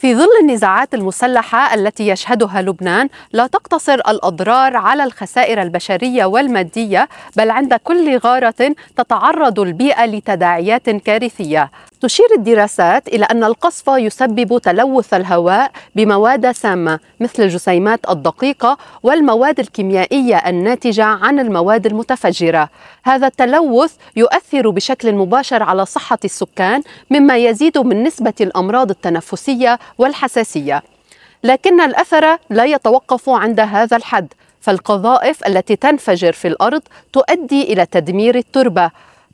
في ظل النزاعات المسلحة التي يشهدها لبنان لا تقتصر الأضرار على الخسائر البشرية والمادية بل عند كل غارة تتعرض البيئة لتداعيات كارثية تشير الدراسات إلى أن القصف يسبب تلوث الهواء بمواد سامة مثل الجسيمات الدقيقة والمواد الكيميائية الناتجة عن المواد المتفجرة هذا التلوث يؤثر بشكل مباشر على صحة السكان مما يزيد من نسبة الأمراض التنفسية والحساسية لكن الأثر لا يتوقف عند هذا الحد فالقذائف التي تنفجر في الأرض تؤدي إلى تدمير التربة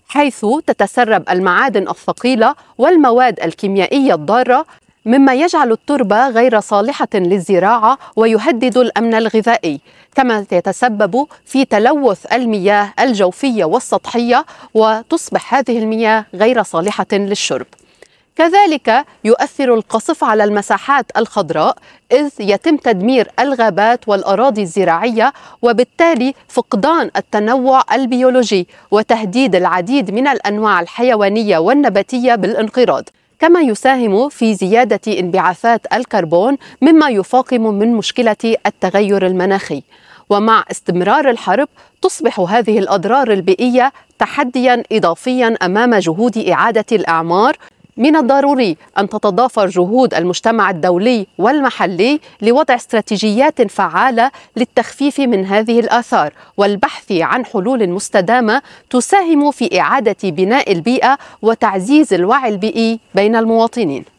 حيث تتسرب المعادن الثقيلة والمواد الكيميائية الضارة مما يجعل التربة غير صالحة للزراعة ويهدد الأمن الغذائي كما يتسبب في تلوث المياه الجوفية والسطحية وتصبح هذه المياه غير صالحة للشرب كذلك يؤثر القصف على المساحات الخضراء إذ يتم تدمير الغابات والأراضي الزراعية وبالتالي فقدان التنوع البيولوجي وتهديد العديد من الأنواع الحيوانية والنباتية بالانقراض كما يساهم في زيادة انبعاثات الكربون مما يفاقم من مشكلة التغير المناخي ومع استمرار الحرب تصبح هذه الأضرار البيئية تحديا إضافيا أمام جهود إعادة الإعمار من الضروري أن تتضافر جهود المجتمع الدولي والمحلي لوضع استراتيجيات فعالة للتخفيف من هذه الآثار والبحث عن حلول مستدامة تساهم في إعادة بناء البيئة وتعزيز الوعي البيئي بين المواطنين